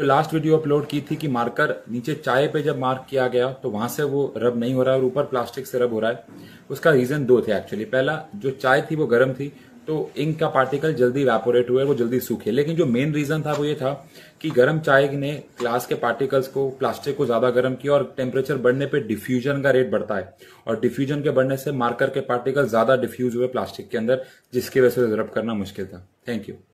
जो last video upload की थी कि मार्कर नीचे चाय पे जब मार्क किया गया तो वहां से वो रब नहीं हो रहा है और ऊपर प्लास्टिक से रब हो रहा है उसका रीजन दो थे एक्चुअली पहला जो चाय थी वो गर्म थी तो इंक का पार्टिकल जल्दी वेपोरेट हुआ वो जल्दी सूखे लेकिन जो मेन रीजन था वो ये था कि गर्म चाय ने ग्लास के पार्टिकल्स को प्लास्टिक को ज्यादा गर्म किया और टेम्परेचर बढ़ने पे डिफ्यूजन का रेट बढ़ता है और डिफ्यूजन के बढ़ने से मार्कर के पार्टिकल ज्यादा डिफ्यूज हुए प्लास्टिक के अंदर जिसकी वजह से रब करना मुश्किल था थैंक यू